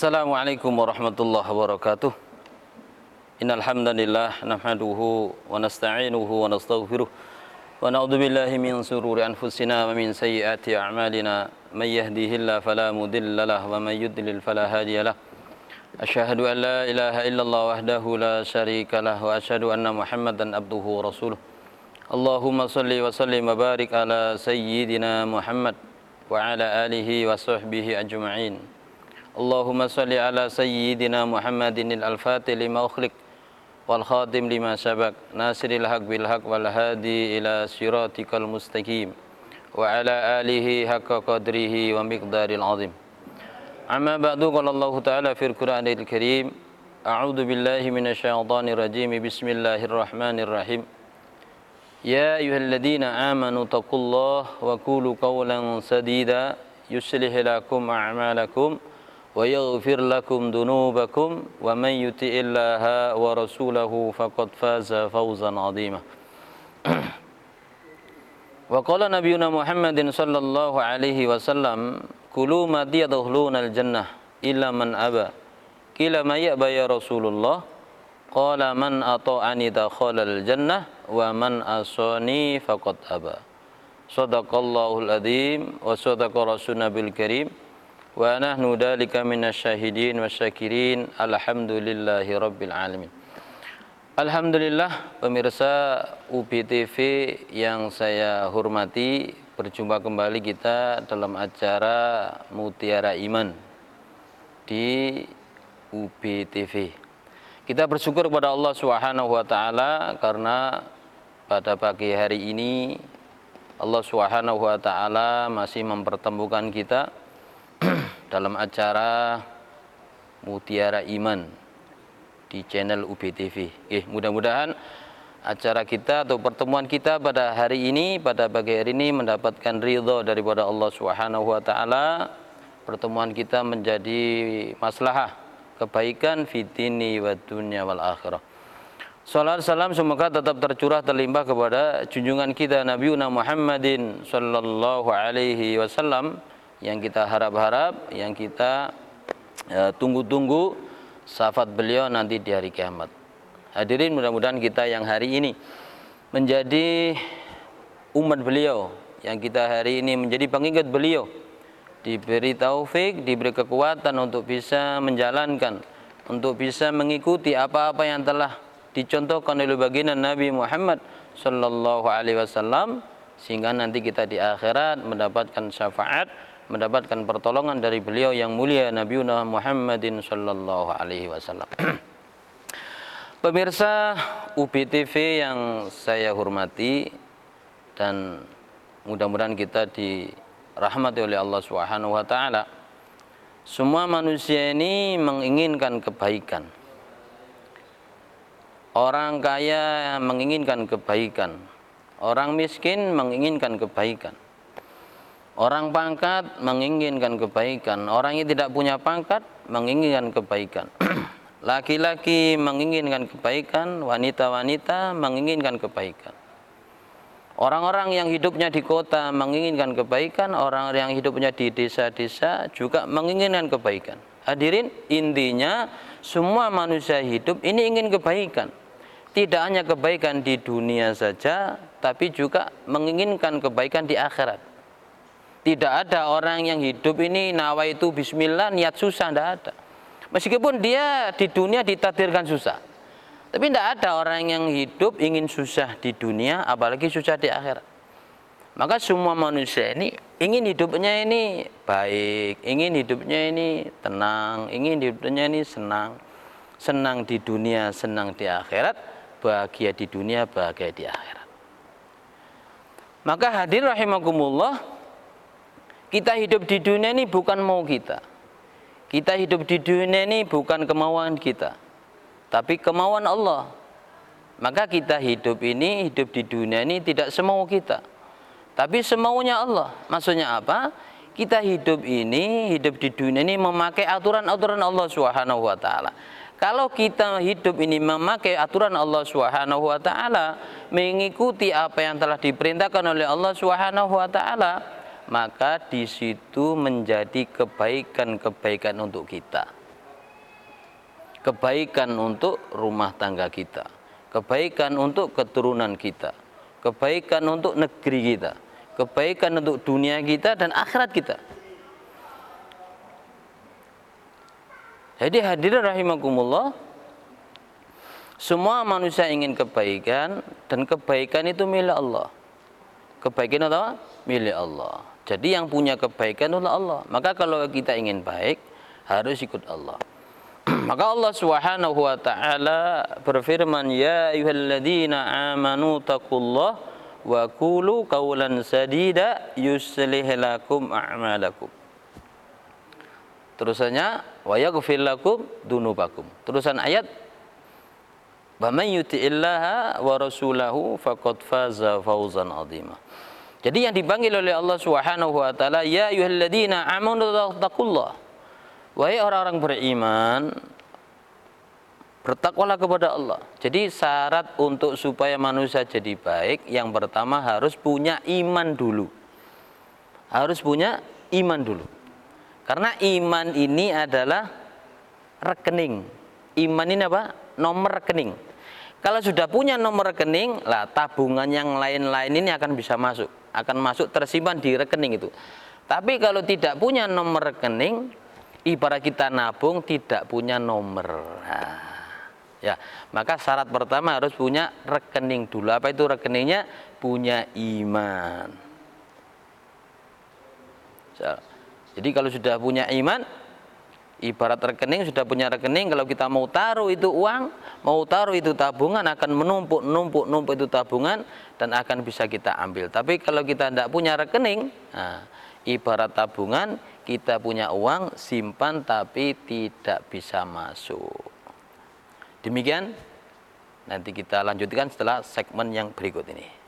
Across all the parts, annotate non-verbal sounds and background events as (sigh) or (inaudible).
السلام عليكم ورحمة الله وبركاته إن الحمد لله نحمده ونستعينه ونستغفره ونعوذ بالله من سرور أنفسنا ومن سيئات أعمالنا من يهديه الله فلا مضل له ومن يضلل فلا هادي له أشهد أن لا إله إلا الله وحده لا شريك له وأشهد أن محمدا عبده ورسوله اللهم صل وسلم وبارك على سيدنا محمد وعلى آله وصحبه أجمعين اللهم صل على سيدنا محمد الفاتح لما أخلق والخادم لما سبق ناصر الحق بالحق والهادي إلى صراطك المستقيم وعلى آله حق قدره ومقدار العظيم أما بعد قال الله تعالى في القرآن الكريم أعوذ بالله من الشيطان الرجيم بسم الله الرحمن الرحيم يا أيها الذين آمنوا اتقوا الله وقولوا قولا سديدا يصلح لكم أعمالكم ويغفر لكم ذنوبكم ومن يطع الله ورسوله فقد فاز فوزا عظيما (clears throat) وقال نبينا محمد صلى الله عليه وسلم كلوا ما يدخلون الجنة إلا من أبى قيل ما يأبى يا رسول الله قال من أطاعني دخل الجنة ومن أصاني فقد أبى صدق الله العظيم وصدق رسولنا بالكريم wa nahnu dalika minasyahidin wasyakirin alhamdulillahi rabbil alamin Alhamdulillah pemirsa UBTV yang saya hormati berjumpa kembali kita dalam acara Mutiara Iman di UBTV kita bersyukur kepada Allah Subhanahu wa taala karena pada pagi hari ini Allah Subhanahu wa taala masih mempertemukan kita dalam acara Mutiara Iman di channel UBTV. Eh, mudah-mudahan acara kita atau pertemuan kita pada hari ini pada pagi hari ini mendapatkan ridho daripada Allah Subhanahu wa taala. Pertemuan kita menjadi maslahah kebaikan fitini wa dunia wal akhirah. Salam salam semoga tetap tercurah terlimpah kepada junjungan kita Nabi Muhammadin sallallahu alaihi wasallam yang kita harap-harap, yang kita e, tunggu-tunggu syafaat beliau nanti di hari kiamat. Hadirin mudah-mudahan kita yang hari ini menjadi umat beliau, yang kita hari ini menjadi pengikut beliau diberi taufik, diberi kekuatan untuk bisa menjalankan, untuk bisa mengikuti apa-apa yang telah dicontohkan oleh baginda Nabi Muhammad sallallahu alaihi wasallam sehingga nanti kita di akhirat mendapatkan syafaat mendapatkan pertolongan dari beliau yang mulia Nabiuna Muhammadin Shallallahu alaihi wasallam. (clears throat) Pemirsa UBTV yang saya hormati dan mudah-mudahan kita dirahmati oleh Allah Subhanahu wa taala. Semua manusia ini menginginkan kebaikan. Orang kaya menginginkan kebaikan. Orang miskin menginginkan kebaikan Orang pangkat menginginkan kebaikan, orang yang tidak punya pangkat menginginkan kebaikan. (clears throat) Laki-laki menginginkan kebaikan, wanita-wanita menginginkan kebaikan. Orang-orang yang hidupnya di kota menginginkan kebaikan, orang yang hidupnya di desa-desa juga menginginkan kebaikan. Hadirin, intinya semua manusia hidup ini ingin kebaikan. Tidak hanya kebaikan di dunia saja, tapi juga menginginkan kebaikan di akhirat. Tidak ada orang yang hidup ini nawa itu bismillah niat susah tidak ada. Meskipun dia di dunia ditakdirkan susah. Tapi tidak ada orang yang hidup ingin susah di dunia apalagi susah di akhirat. Maka semua manusia ini ingin hidupnya ini baik, ingin hidupnya ini tenang, ingin hidupnya ini senang. Senang di dunia, senang di akhirat, bahagia di dunia, bahagia di akhirat. Maka hadir rahimakumullah, kita hidup di dunia ini bukan mau kita. Kita hidup di dunia ini bukan kemauan kita. Tapi kemauan Allah. Maka kita hidup ini, hidup di dunia ini tidak semau kita. Tapi semaunya Allah. Maksudnya apa? Kita hidup ini, hidup di dunia ini memakai aturan-aturan Allah Subhanahu wa taala. Kalau kita hidup ini memakai aturan Allah Subhanahu wa taala, mengikuti apa yang telah diperintahkan oleh Allah Subhanahu wa taala, maka di situ menjadi kebaikan-kebaikan untuk kita. Kebaikan untuk rumah tangga kita, kebaikan untuk keturunan kita, kebaikan untuk negeri kita, kebaikan untuk dunia kita dan akhirat kita. Jadi hadirin rahimakumullah, semua manusia ingin kebaikan dan kebaikan itu milik Allah. Kebaikan apa? Milik Allah. Jadi yang punya kebaikan adalah Allah. Maka kalau kita ingin baik harus ikut Allah. (clears throat) Maka Allah Subhanahu wa taala berfirman, "Ya ayyuhalladzina amanu taqullah wa qulu qawlan sadida yuslih lakum a'malakum." Terusannya, "Wa yaghfir lakum dunubakum." Terusan ayat, "Wa yuti yuti'illaha wa rasulahu faqad faza fawzan 'azima." Jadi yang dipanggil oleh Allah Subhanahu wa taala, ya ayyuhalladzina amanu taqullah. Wahai orang-orang beriman, bertakwalah kepada Allah. Jadi syarat untuk supaya manusia jadi baik yang pertama harus punya iman dulu. Harus punya iman dulu. Karena iman ini adalah rekening. Iman ini apa? Nomor rekening. Kalau sudah punya nomor rekening, lah tabungan yang lain-lain ini akan bisa masuk akan masuk tersimpan di rekening itu. Tapi kalau tidak punya nomor rekening, ibarat kita nabung tidak punya nomor. Nah, ya, maka syarat pertama harus punya rekening dulu. Apa itu rekeningnya? Punya iman. Jadi kalau sudah punya iman, ibarat rekening sudah punya rekening kalau kita mau taruh itu uang mau taruh itu tabungan akan menumpuk numpuk numpuk itu tabungan dan akan bisa kita ambil tapi kalau kita tidak punya rekening nah, ibarat tabungan kita punya uang simpan tapi tidak bisa masuk demikian nanti kita lanjutkan setelah segmen yang berikut ini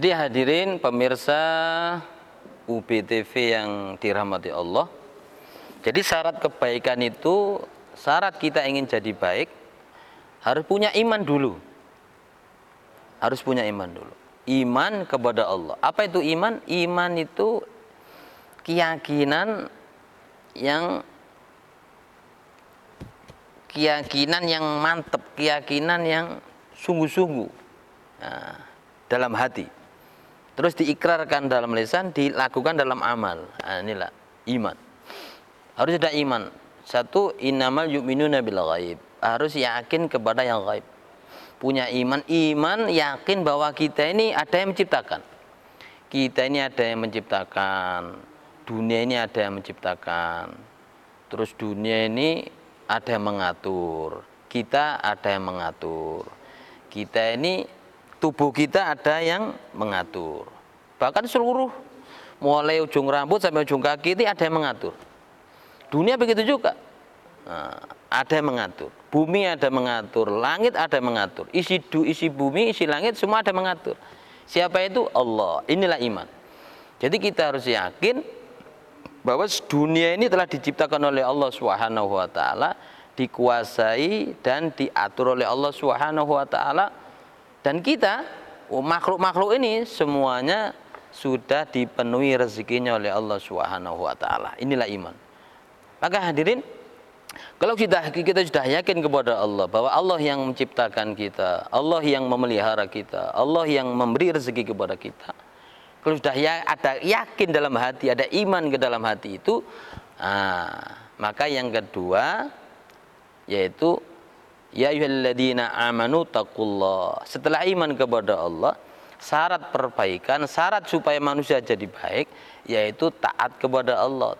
Jadi hadirin pemirsa UBTV yang dirahmati Allah. Jadi syarat kebaikan itu syarat kita ingin jadi baik harus punya iman dulu. Harus punya iman dulu. Iman kepada Allah. Apa itu iman? Iman itu keyakinan yang keyakinan yang mantap, keyakinan yang sungguh-sungguh nah, dalam hati terus diikrarkan dalam lisan dilakukan dalam amal nah, inilah iman harus ada iman satu innamal yu'minuna bil ghaib harus yakin kepada yang gaib punya iman iman yakin bahwa kita ini ada yang menciptakan kita ini ada yang menciptakan dunia ini ada yang menciptakan terus dunia ini ada yang mengatur kita ada yang mengatur kita ini tubuh kita ada yang mengatur. Bahkan seluruh mulai ujung rambut sampai ujung kaki itu ada yang mengatur. Dunia begitu juga. Nah, ada yang mengatur. Bumi ada yang mengatur, langit ada yang mengatur. Isi du, isi bumi, isi langit semua ada yang mengatur. Siapa itu? Allah. Inilah iman. Jadi kita harus yakin bahwa dunia ini telah diciptakan oleh Allah Subhanahu wa taala, dikuasai dan diatur oleh Allah Subhanahu wa taala dan kita oh, makhluk-makhluk ini semuanya sudah dipenuhi rezekinya oleh Allah Subhanahu wa taala. Inilah iman. Maka hadirin, kalau kita kita sudah yakin kepada Allah bahwa Allah yang menciptakan kita, Allah yang memelihara kita, Allah yang memberi rezeki kepada kita. Kalau sudah ya, ada yakin dalam hati, ada iman ke dalam hati itu, ah, maka yang kedua yaitu Ya ayyuhalladzina amanu taqullah. Setelah iman kepada Allah, syarat perbaikan, syarat supaya manusia jadi baik yaitu taat kepada Allah.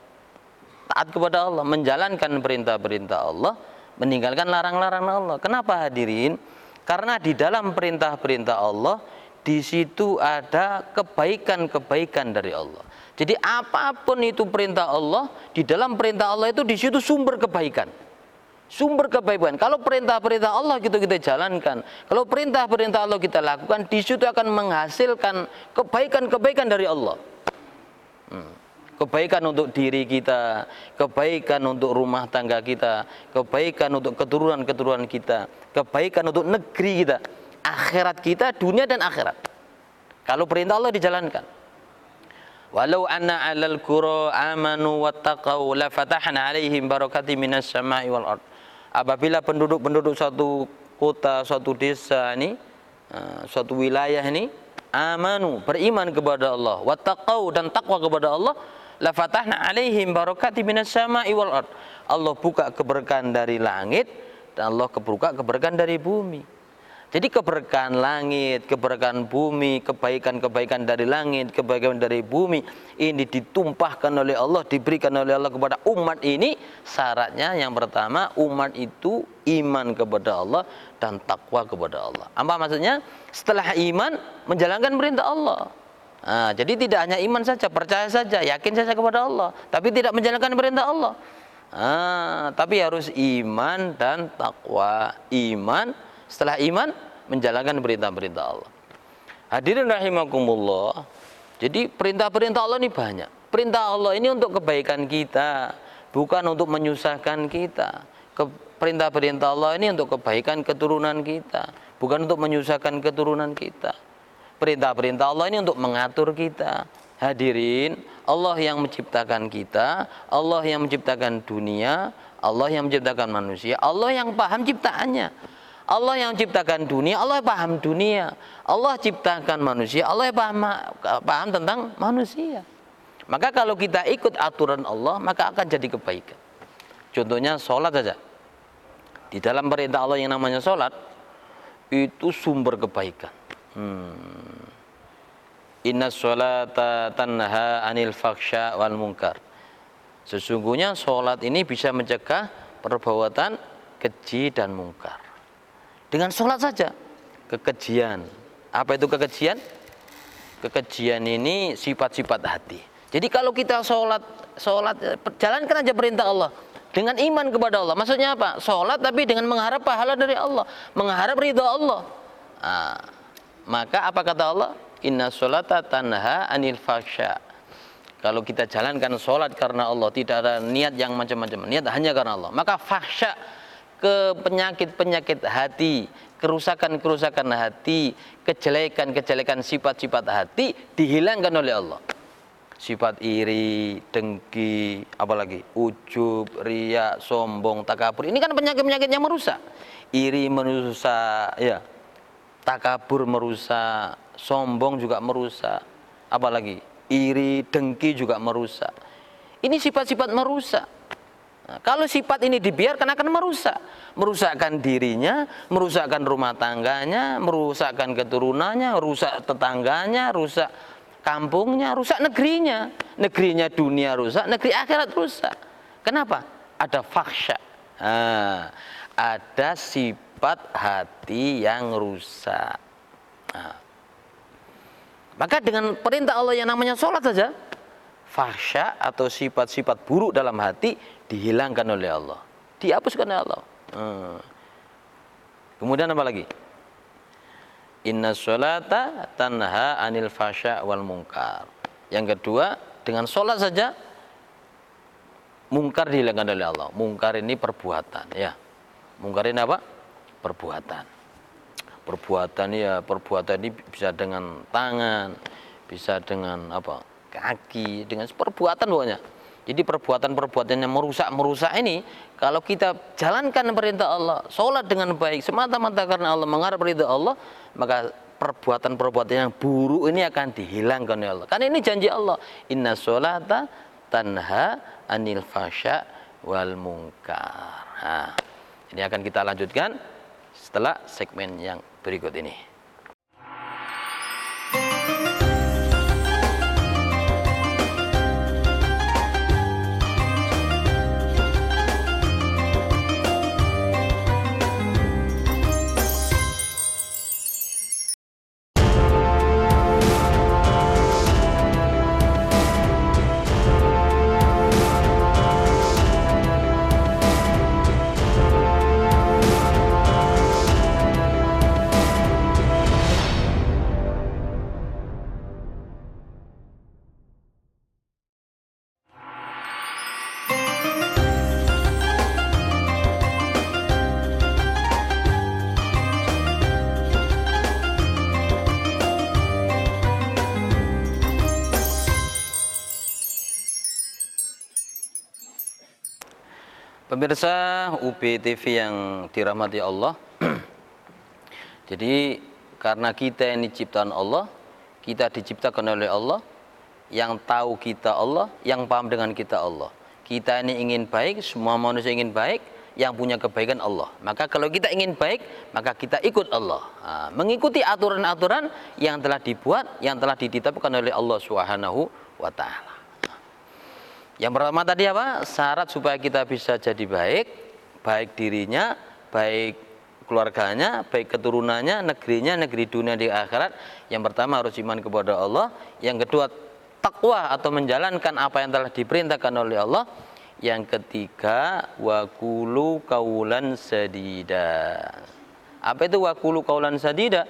Taat kepada Allah, menjalankan perintah-perintah Allah, meninggalkan larang-larang Allah. Kenapa hadirin? Karena di dalam perintah-perintah Allah di situ ada kebaikan-kebaikan dari Allah. Jadi apapun itu perintah Allah, di dalam perintah Allah itu di situ sumber kebaikan sumber kebaikan. Kalau perintah-perintah Allah gitu kita jalankan, kalau perintah-perintah Allah kita lakukan, di situ akan menghasilkan kebaikan-kebaikan dari Allah. Hmm. Kebaikan untuk diri kita, kebaikan untuk rumah tangga kita, kebaikan untuk keturunan-keturunan kita, kebaikan untuk negeri kita, akhirat kita, dunia dan akhirat. Kalau perintah Allah dijalankan. Walau anna alal kuro amanu wattaqau la fatahna alaihim barakati minas sama'i wal ardh apabila penduduk-penduduk suatu kota, suatu desa ini, eh, suatu wilayah ini amanu, beriman kepada Allah, wattaqau dan takwa kepada Allah, la fatahna alaihim barakati minas sama'i wal ard. Allah buka keberkahan dari langit dan Allah kebuka keberkahan dari bumi. Jadi keberkahan langit, keberkahan bumi, kebaikan-kebaikan dari langit, kebaikan dari bumi ini ditumpahkan oleh Allah, diberikan oleh Allah kepada umat ini. Syaratnya yang pertama, umat itu iman kepada Allah dan takwa kepada Allah. Apa maksudnya? Setelah iman menjalankan perintah Allah. Nah, jadi tidak hanya iman saja, percaya saja, yakin saja kepada Allah, tapi tidak menjalankan perintah Allah. Nah, tapi harus iman dan takwa, iman setelah iman menjalankan perintah-perintah Allah. Hadirin rahimakumullah. Jadi perintah-perintah Allah ini banyak. Perintah Allah ini untuk kebaikan kita, bukan untuk menyusahkan kita. Perintah-perintah Allah ini untuk kebaikan keturunan kita, bukan untuk menyusahkan keturunan kita. Perintah-perintah Allah ini untuk mengatur kita, Hadirin, Allah yang menciptakan kita, Allah yang menciptakan dunia, Allah yang menciptakan manusia, Allah yang paham ciptaannya. Allah yang ciptakan dunia, Allah yang paham dunia. Allah ciptakan manusia, Allah paham paham tentang manusia. Maka kalau kita ikut aturan Allah, maka akan jadi kebaikan. Contohnya sholat saja. Di dalam perintah Allah yang namanya sholat, itu sumber kebaikan. Hmm. Inna sholata tanha anil faksha wal munkar. Sesungguhnya sholat ini bisa mencegah perbuatan keji dan mungkar. Dengan sholat saja. Kekejian. Apa itu kekejian? Kekejian ini sifat-sifat hati. Jadi kalau kita sholat, sholat jalankan aja perintah Allah dengan iman kepada Allah. Maksudnya apa? Sholat tapi dengan mengharap pahala dari Allah, mengharap ridha Allah. Nah, maka apa kata Allah? Inna sholata tanha anil fasya. Kalau kita jalankan sholat karena Allah, tidak ada niat yang macam-macam, niat hanya karena Allah. Maka fasya ke penyakit-penyakit hati, kerusakan-kerusakan hati, kejelekan-kejelekan sifat-sifat hati dihilangkan oleh Allah. Sifat iri, dengki, apalagi ujub, ria sombong, takabur. Ini kan penyakit-penyakit yang merusak. Iri merusak, ya. Takabur merusak, sombong juga merusak. Apalagi iri, dengki juga merusak. Ini sifat-sifat merusak kalau sifat ini dibiarkan akan merusak, merusakkan dirinya, merusakkan rumah tangganya, merusakkan keturunannya, rusak tetangganya, rusak kampungnya, rusak negerinya. Negerinya dunia rusak, negeri akhirat rusak. Kenapa? Ada faksa, ada sifat hati yang rusak. Maka dengan perintah Allah yang namanya sholat saja, fahsya atau sifat-sifat buruk dalam hati dihilangkan oleh Allah. Dihapuskan oleh Allah. Hmm. Kemudian apa lagi? Inna sholata tanha anil fahsya wal mungkar. Yang kedua, dengan sholat saja mungkar dihilangkan oleh Allah. Mungkar ini perbuatan, ya. Mungkar ini apa? Perbuatan. Perbuatan ya, perbuatan ini bisa dengan tangan, bisa dengan apa? kaki, dengan perbuatan pokoknya. Jadi perbuatan-perbuatan yang merusak-merusak ini kalau kita jalankan perintah Allah, sholat dengan baik semata-mata karena Allah mengharap perintah Allah, maka perbuatan-perbuatan yang buruk ini akan dihilangkan oleh Allah. Karena ini janji Allah, inna sholata tanha anil fasha wal mungkar. ini akan kita lanjutkan setelah segmen yang berikut ini. Pemirsa UPTV yang dirahmati Allah. (clears throat) Jadi karena kita ini ciptaan Allah, kita diciptakan oleh Allah, yang tahu kita Allah, yang paham dengan kita Allah. Kita ini ingin baik, semua manusia ingin baik, yang punya kebaikan Allah. Maka kalau kita ingin baik, maka kita ikut Allah. Nah, mengikuti aturan-aturan yang telah dibuat, yang telah ditetapkan oleh Allah Subhanahu wa yang pertama tadi apa? Syarat supaya kita bisa jadi baik, baik dirinya, baik keluarganya, baik keturunannya, negerinya, negeri dunia di akhirat. Yang pertama harus iman kepada Allah, yang kedua takwa atau menjalankan apa yang telah diperintahkan oleh Allah. Yang ketiga wakulu kaulan sadida. Apa itu wakulu kaulan sadida?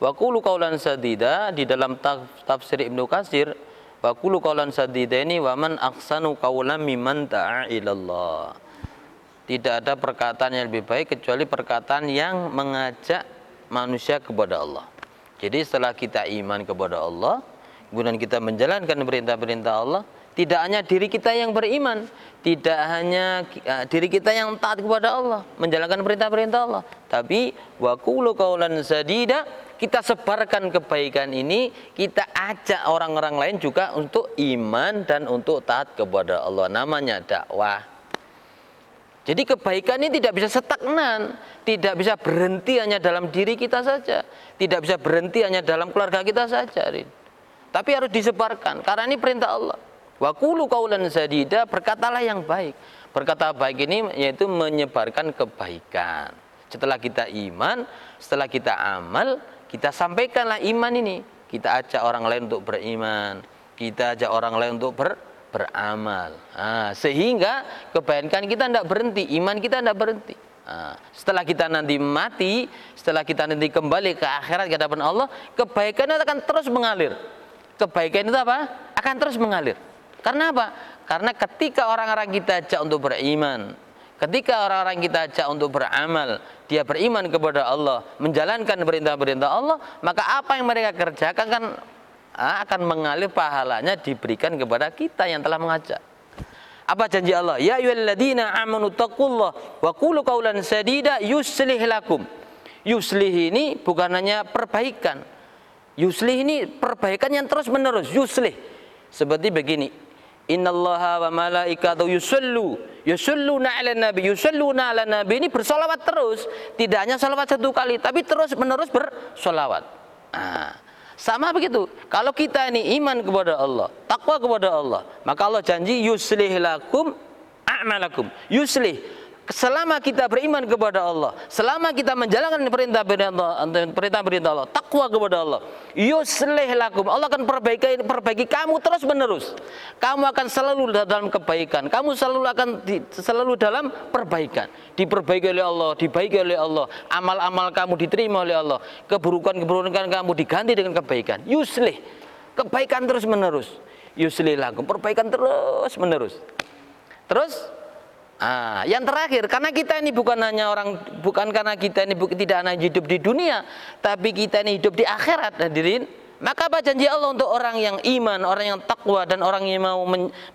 Wakulu kaulan sadida di dalam tafsir Ibnu Qasir. Fakulu kaulan sadida ini wa man aksanu qawlan mimman ilallah. Tidak ada perkataan yang lebih baik kecuali perkataan yang mengajak manusia kepada Allah. Jadi setelah kita iman kepada Allah, kemudian kita menjalankan perintah-perintah Allah, tidak hanya diri kita yang beriman, tidak hanya uh, diri kita yang taat kepada Allah, menjalankan perintah-perintah Allah, tapi wa qulu qawlan sadida kita sebarkan kebaikan ini, kita ajak orang-orang lain juga untuk iman dan untuk taat kepada Allah. Namanya dakwah. Jadi kebaikan ini tidak bisa stagnan, tidak bisa berhenti hanya dalam diri kita saja, tidak bisa berhenti hanya dalam keluarga kita saja, Tapi harus disebarkan karena ini perintah Allah. Wa kaulan sadida, berkatalah yang baik. Berkata baik ini yaitu menyebarkan kebaikan. Setelah kita iman, setelah kita amal, kita sampaikanlah iman ini. Kita ajak orang lain untuk beriman. Kita ajak orang lain untuk ber, beramal. Nah, sehingga kebaikan kita tidak berhenti, iman kita tidak berhenti. Nah, setelah kita nanti mati, setelah kita nanti kembali ke akhirat ke hadapan Allah, kebaikan itu akan terus mengalir. Kebaikan itu apa? Akan terus mengalir. Karena apa? Karena ketika orang-orang kita ajak untuk beriman, Ketika orang-orang kita ajak untuk beramal, dia beriman kepada Allah, menjalankan perintah-perintah Allah, maka apa yang mereka kerjakan kan ah, akan mengalir pahalanya diberikan kepada kita yang telah mengajak. Apa janji Allah? Ya ayyuhalladzina amanu taqullah wa qulu qawlan sadida yuslih lakum. Yuslih ini bukan hanya perbaikan. Yuslih ini perbaikan yang terus-menerus, yuslih. Seperti begini, Innallaha wa malaikatahu yusallu yusalluna 'alan nabi yusalluna 'alan nabi ini bersolawat terus, tidak hanya solawat satu kali tapi terus menerus bersolawat. Nah, sama begitu. Kalau kita ini iman kepada Allah, takwa kepada Allah, maka Allah janji yuslih lakum a'malakum. Yuslih selama kita beriman kepada Allah, selama kita menjalankan perintah Allah, perintah perintah Allah, takwa kepada Allah, yuslih lakum. Allah akan perbaiki perbaiki kamu terus menerus. Kamu akan selalu dalam kebaikan. Kamu selalu akan di, selalu dalam perbaikan. Diperbaiki oleh Allah, dibaiki oleh Allah. Amal-amal kamu diterima oleh Allah. Keburukan-keburukan kamu diganti dengan kebaikan. Yuslih. Kebaikan terus menerus. Yuslih lakum. Perbaikan terus menerus. Terus Ah, yang terakhir, karena kita ini bukan hanya orang, bukan karena kita ini tidak hanya hidup di dunia, tapi kita ini hidup di akhirat, hadirin. Maka apa janji Allah untuk orang yang iman, orang yang takwa dan orang yang mau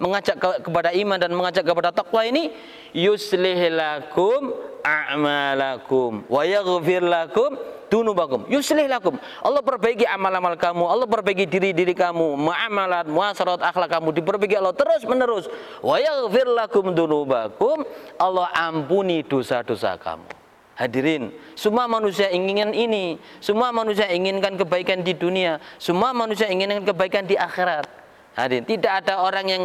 mengajak kepada iman dan mengajak kepada takwa ini yuslih lakum a'malakum wa yaghfir lakum dunubakum. Yuslih lakum. Allah perbaiki amal-amal kamu, Allah perbaiki diri-diri kamu, muamalat, muasarat, akhlak kamu diperbaiki Allah terus-menerus. Wa yaghfir lakum dunubakum. Allah ampuni dosa-dosa kamu. Hadirin, semua manusia inginkan ini, semua manusia inginkan kebaikan di dunia, semua manusia inginkan kebaikan di akhirat. Hadirin, tidak ada orang yang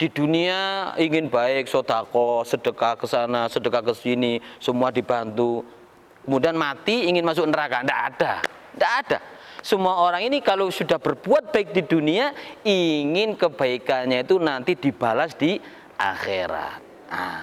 di dunia ingin baik, sodako, sedekah ke sana, sedekah ke sini, semua dibantu. Kemudian mati ingin masuk neraka, tidak ada, tidak ada. Semua orang ini kalau sudah berbuat baik di dunia, ingin kebaikannya itu nanti dibalas di akhirat. Nah.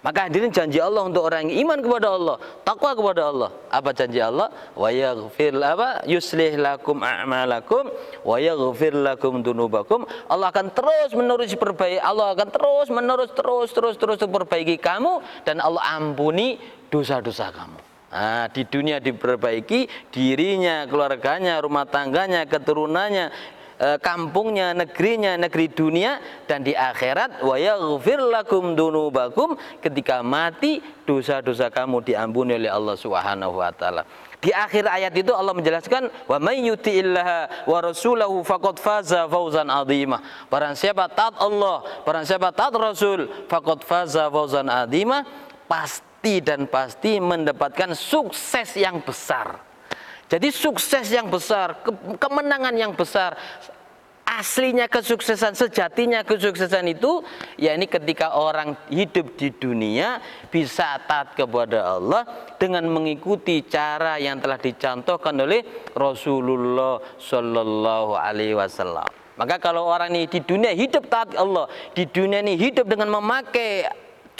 Maka hadirin janji Allah untuk orang yang iman kepada Allah, takwa kepada Allah. Apa janji Allah? Wa yaghfir apa? Yuslih lakum a'malakum wa yaghfir lakum dunubakum. Allah akan terus menerus perbaiki, Allah akan terus menerus terus terus terus memperbaiki kamu dan Allah ampuni dosa-dosa kamu. Nah, di dunia diperbaiki dirinya, keluarganya, rumah tangganya, keturunannya, Eh, kampungnya, negerinya, negeri dunia dan di akhirat wa yaghfir lakum dunubakum ketika mati dosa-dosa kamu diampuni oleh Allah Subhanahu wa taala. Di akhir ayat itu Allah menjelaskan wa may yuti'illaha wa rasulahu faqad faza fawzan azimah. Barang siapa taat Allah, barang siapa taat Rasul, faqad faza fawzan azimah, pasti dan pasti mendapatkan sukses yang besar. Jadi sukses yang besar, ke kemenangan yang besar, aslinya kesuksesan, sejatinya kesuksesan itu ya ini ketika orang hidup di dunia bisa taat kepada Allah dengan mengikuti cara yang telah dicontohkan oleh Rasulullah Shallallahu alaihi wasallam. Maka kalau orang ini di dunia hidup taat Allah, di dunia ini hidup dengan memakai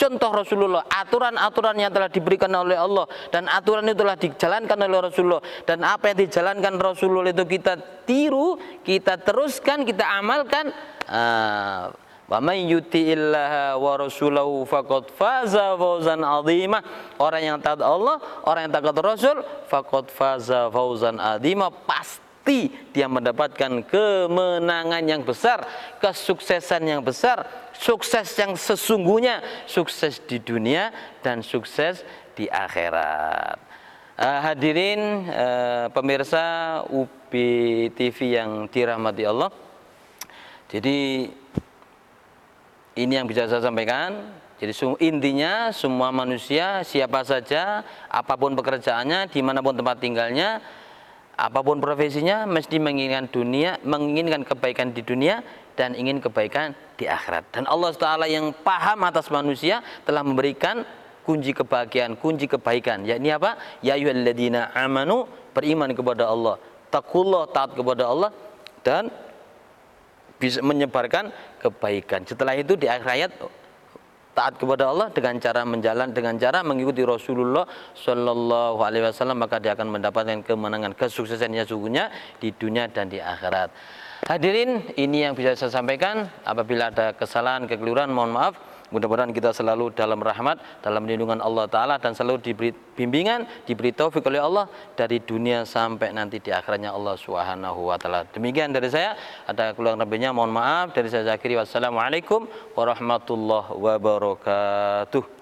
contoh Rasulullah, aturan-aturan yang telah diberikan oleh Allah dan aturan itu telah dijalankan oleh Rasulullah dan apa yang dijalankan Rasulullah itu kita tiru, kita teruskan, kita amalkan. Ah, wa may yuti'illaha wa rasulahu faqad faza fawzan 'azima. Orang yang taat Allah, orang yang taat Rasul, faqad faza fawzan 'azima pasti pasti dia mendapatkan kemenangan yang besar, kesuksesan yang besar, sukses yang sesungguhnya, sukses di dunia dan sukses di akhirat. Uh, hadirin uh, pemirsa UPI TV yang dirahmati Allah. Jadi ini yang bisa saya sampaikan. Jadi intinya semua manusia siapa saja, apapun pekerjaannya, dimanapun tempat tinggalnya, apapun profesinya mesti menginginkan dunia, menginginkan kebaikan di dunia dan ingin kebaikan di akhirat. Dan Allah Taala yang paham atas manusia telah memberikan kunci kebahagiaan, kunci kebaikan. Yakni apa? Ya ayyuhalladzina amanu beriman kepada Allah. Takullah taat kepada Allah dan bisa menyebarkan kebaikan. Setelah itu di akhir ayat taat kepada Allah dengan cara menjalan dengan cara mengikuti Rasulullah Shallallahu Alaihi Wasallam maka dia akan mendapatkan kemenangan kesuksesan yang sungguhnya di dunia dan di akhirat. Hadirin, ini yang bisa saya sampaikan. Apabila ada kesalahan, kekeliruan, mohon maaf. Mudah-mudahan kita selalu dalam rahmat, dalam lindungan Allah Ta'ala dan selalu diberi bimbingan, diberi taufik oleh Allah dari dunia sampai nanti di akhirnya Allah Subhanahu wa taala. Demikian dari saya, ada kurang lebihnya mohon maaf dari saya Zakiri. Wassalamualaikum warahmatullahi wabarakatuh.